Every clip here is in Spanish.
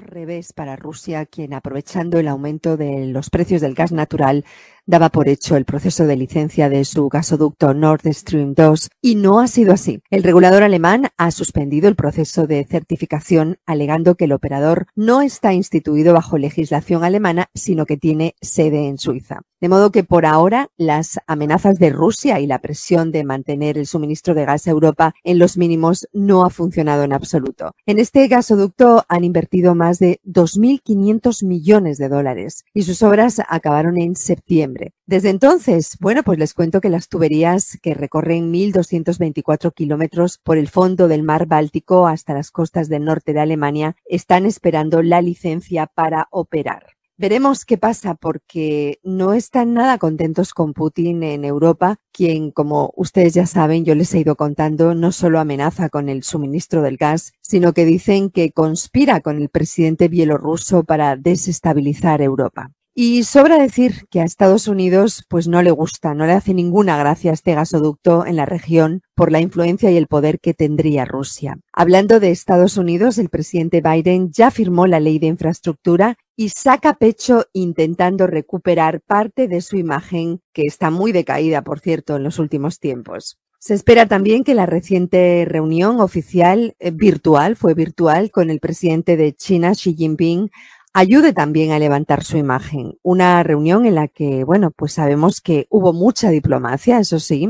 revés para Rusia, quien aprovechando el aumento de los precios del gas natural daba por hecho el proceso de licencia de su gasoducto Nord Stream 2 y no ha sido así. El regulador alemán ha suspendido el proceso de certificación alegando que el operador no está instituido bajo legislación alemana, sino que tiene sede en Suiza. De modo que por ahora las amenazas de Rusia y la presión de mantener el suministro de gas a Europa en los mínimos no ha funcionado en absoluto. En este gasoducto han invertido más de 2.500 millones de dólares y sus obras acabaron en septiembre desde entonces, bueno, pues les cuento que las tuberías que recorren 1.224 kilómetros por el fondo del mar Báltico hasta las costas del norte de Alemania están esperando la licencia para operar. Veremos qué pasa porque no están nada contentos con Putin en Europa, quien, como ustedes ya saben, yo les he ido contando, no solo amenaza con el suministro del gas, sino que dicen que conspira con el presidente bielorruso para desestabilizar Europa. Y sobra decir que a Estados Unidos pues no le gusta, no le hace ninguna gracia este gasoducto en la región por la influencia y el poder que tendría Rusia. Hablando de Estados Unidos, el presidente Biden ya firmó la ley de infraestructura y saca pecho intentando recuperar parte de su imagen, que está muy decaída, por cierto, en los últimos tiempos. Se espera también que la reciente reunión oficial eh, virtual, fue virtual, con el presidente de China, Xi Jinping, ayude también a levantar su imagen. Una reunión en la que, bueno, pues sabemos que hubo mucha diplomacia, eso sí,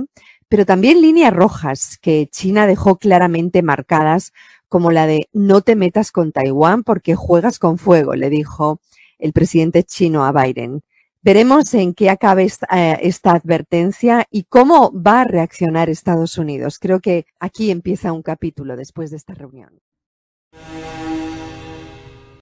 pero también líneas rojas que China dejó claramente marcadas, como la de no te metas con Taiwán porque juegas con fuego, le dijo el presidente chino a Biden. Veremos en qué acabe esta, eh, advertencia y cómo va a reaccionar Estados Unidos. Creo que aquí empieza un capítulo después de esta reunión.